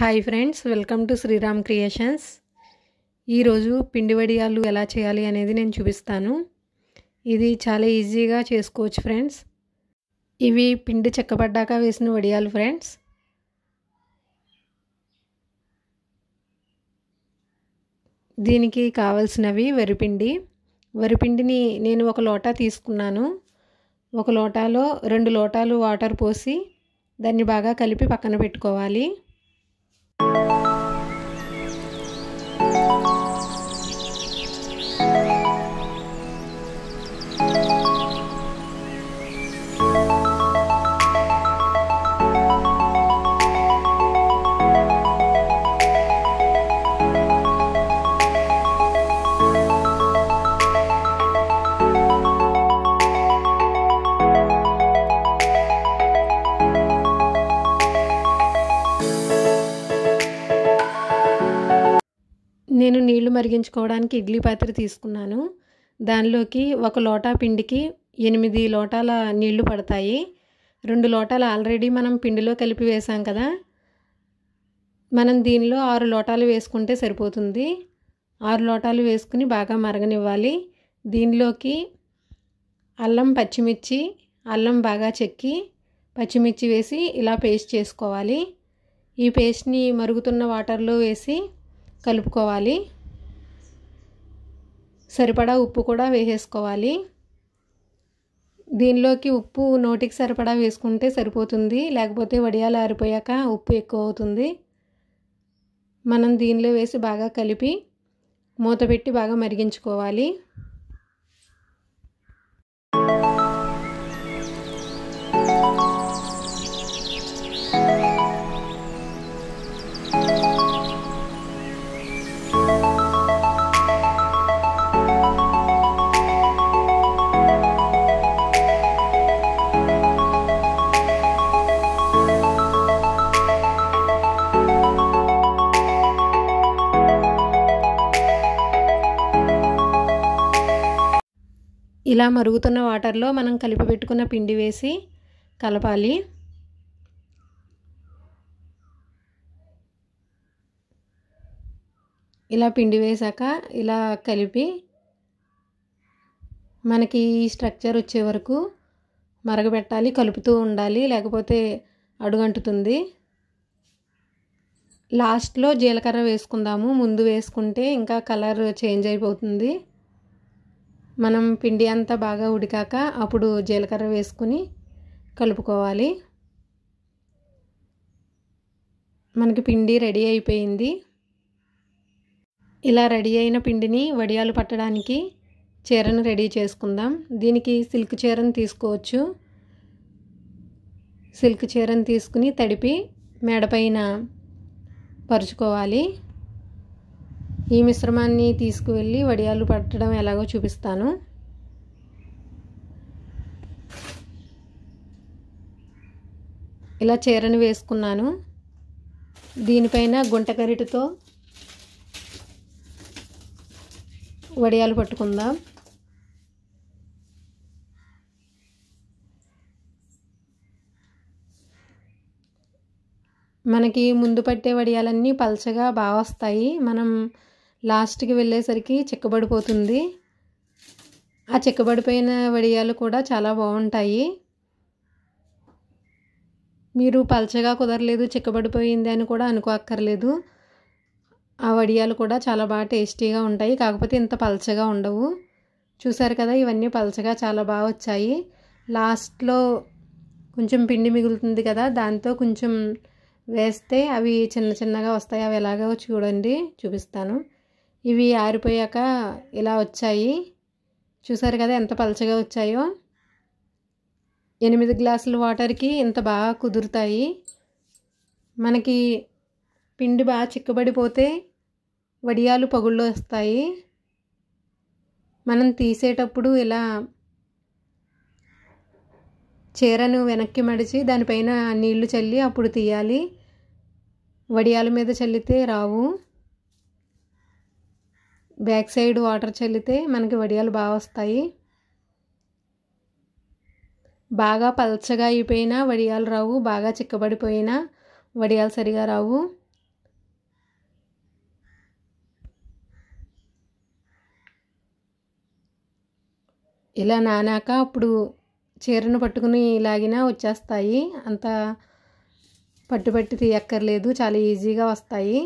Hi friends welcome to Sriram creations ఈరోజు పిండి వడియాలు ఎలా చేయాలి అనేది నేను చూపిస్తాను ఇది చాలా ఈజీగా చేసుకోవచ్చు ఫ్రెండ్స్ ఇవి పిండి చెక్కబడ్డాక వేసిన వడియాలు ఫ్రెండ్స్ దీనికి కావలసినవి వరిపిండి వరిపిండిని నేను ఒక లోటా తీసుకున్నాను ఒక లోటాలో రెండు లోటాలు వాటర్ పోసి దాన్ని బాగా కలిపి పక్కన పెట్టుకోవాలి Bye. కరిగించుకోవడానికి ఇడ్లీ పాత్ర తీసుకున్నాను దానిలోకి ఒక లోటా పిండికి ఎనిమిది లోటాల నీళ్లు పడతాయి రెండు లోటాలు ఆల్రెడీ మనం పిండిలో కలిపి వేసాం కదా మనం దీనిలో ఆరు లోటాలు వేసుకుంటే సరిపోతుంది ఆరు లోటాలు వేసుకుని బాగా మరగనివ్వాలి దీనిలోకి అల్లం పచ్చిమిర్చి అల్లం బాగా చెక్కి పచ్చిమిర్చి వేసి ఇలా పేస్ట్ చేసుకోవాలి ఈ పేస్ట్ని మరుగుతున్న వాటర్లో వేసి కలుపుకోవాలి సరిపడా ఉప్పు కూడా వేసేసుకోవాలి దీనిలోకి ఉప్పు నోటికి సరిపడా వేసుకుంటే సరిపోతుంది లేకపోతే వడియాలు ఆరిపోయాక ఉప్పు ఎక్కువ అవుతుంది మనం దీనిలో వేసి బాగా కలిపి మూత పెట్టి బాగా మరిగించుకోవాలి ఇలా మరుగుతున్న వాటర్లో మనం కలిపి పెట్టుకున్న పిండి వేసి కలపాలి ఇలా పిండి వేశాక ఇలా కలిపి మనకి ఈ స్ట్రక్చర్ వచ్చే వరకు మరగబెట్టాలి కలుపుతూ ఉండాలి లేకపోతే అడుగంటుతుంది లాస్ట్లో జీలకర్ర వేసుకుందాము ముందు వేసుకుంటే ఇంకా కలర్ చేంజ్ అయిపోతుంది మనం పిండి అంతా బాగా ఉడికాక అప్పుడు జీలకర్ర వేసుకుని కలుపుకోవాలి మనకి పిండి రెడీ అయిపోయింది ఇలా రెడీ అయిన పిండిని వడియాలు పట్టడానికి చీరను రెడీ చేసుకుందాం దీనికి సిల్క్ చీరను తీసుకోవచ్చు సిల్క్ చీరను తీసుకుని తడిపి మేడపైన పరుచుకోవాలి ఈ మిశ్రమాన్ని తీసుకువెళ్ళి వడియాలు పట్టడం ఎలాగో చూపిస్తాను ఇలా చీరను వేసుకున్నాను దీనిపైన గుంటకరిటితో వడియాలు పట్టుకుందాం మనకి ముందు పట్టే వడియాలన్నీ పలచగా బాగా వస్తాయి మనం లాస్ట్కి వెళ్ళేసరికి చిక్కబడిపోతుంది ఆ చిక్కబడిపోయిన వడియాలు కూడా చాలా బాగుంటాయి మీరు పలచగా కుదరలేదు చిక్కబడిపోయింది అని కూడా అనుకోక్కర్లేదు ఆ వడియాలు కూడా చాలా బాగా టేస్టీగా ఉంటాయి కాకపోతే ఇంత పలచగా ఉండవు చూసారు కదా ఇవన్నీ పలచగా చాలా బాగా వచ్చాయి లాస్ట్లో కొంచెం పిండి మిగులుతుంది కదా దాంతో కొంచెం వేస్తే అవి చిన్న చిన్నగా వస్తాయి అవి ఎలాగో చూడండి చూపిస్తాను ఇవి ఆరిపోయాక ఇలా వచ్చాయి చూసారు కదా ఎంత పలచగా వచ్చాయో ఎనిమిది గ్లాసుల వాటర్కి ఇంత బాగా కుదురుతాయి మనకి పిండి బాగా చిక్కబడిపోతే వడియాలు పగుళ్ళు వస్తాయి మనం తీసేటప్పుడు ఇలా చీరను వెనక్కి మడిచి దానిపైన నీళ్లు చల్లి అప్పుడు తీయాలి వడియాల మీద చల్లితే రావు బ్యాక్ సైడ్ వాటర్ చల్లితే మనకి వడియాలు బాగా వస్తాయి బాగా పల్చగా అయిపోయినా వడియాలు రావు బాగా చిక్కబడిపోయినా వడియాలు సరిగా రావు ఇలా నానాక అప్పుడు చీరను పట్టుకుని ఇలాగినా వచ్చేస్తాయి అంత పట్టుబట్టి తీయక్కర్లేదు చాలా ఈజీగా వస్తాయి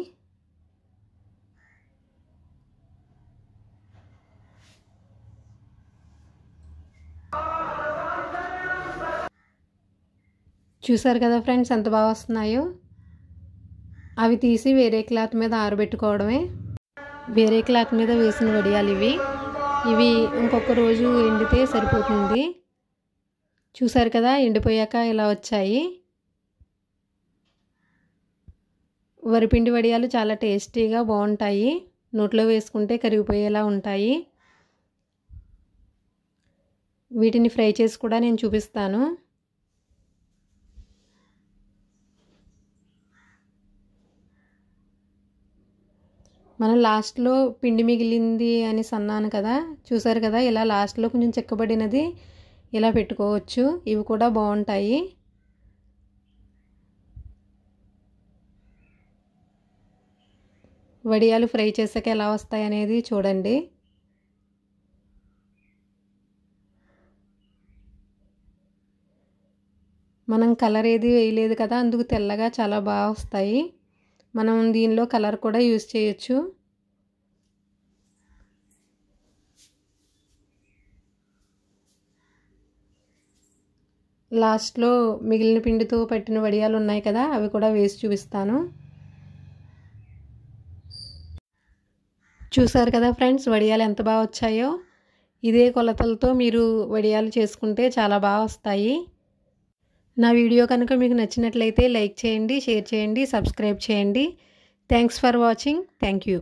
చూసారు కదా ఫ్రెండ్స్ ఎంత బాగా వస్తున్నాయో అవి తీసి వేరే క్లాత్ మీద ఆరబెట్టుకోవడమే వేరే క్లాత్ మీద వేసిన వడియాలు ఇవి ఇవి ఇంకొక రోజు ఎండితే సరిపోతుంది చూసారు కదా ఎండిపోయాక ఇలా వచ్చాయి వరిపిండి వడియాలు చాలా టేస్టీగా బాగుంటాయి నోట్లో వేసుకుంటే కరిగిపోయేలా ఉంటాయి వీటిని ఫ్రై చేసి కూడా నేను చూపిస్తాను మనం లాస్ట్లో పిండి మిగిలింది అని అన్నాను కదా చూసారు కదా ఇలా లాస్ట్లో కొంచెం చిక్కబడినది ఇలా పెట్టుకోవచ్చు ఇవి కూడా బాగుంటాయి వడియాలు ఫ్రై చేసాక ఎలా వస్తాయి అనేది చూడండి మనం కలర్ ఏది వేయలేదు కదా అందుకు తెల్లగా చాలా బాగా వస్తాయి మనం దీనిలో కలర్ కూడా యూజ్ చేయొచ్చు లాస్ట్లో మిగిలిన పిండితో పెట్టిన వడియాలు ఉన్నాయి కదా అవి కూడా వేసి చూపిస్తాను చూసారు కదా ఫ్రెండ్స్ వడియాలు ఎంత బాగా వచ్చాయో ఇదే కొలతలతో మీరు వడియాలు చేసుకుంటే చాలా బాగా వస్తాయి నా వీడియో కనుక మీకు నచ్చినట్లయితే లైక్ చేయండి షేర్ చేయండి సబ్స్క్రైబ్ చేయండి thanks for watching thank you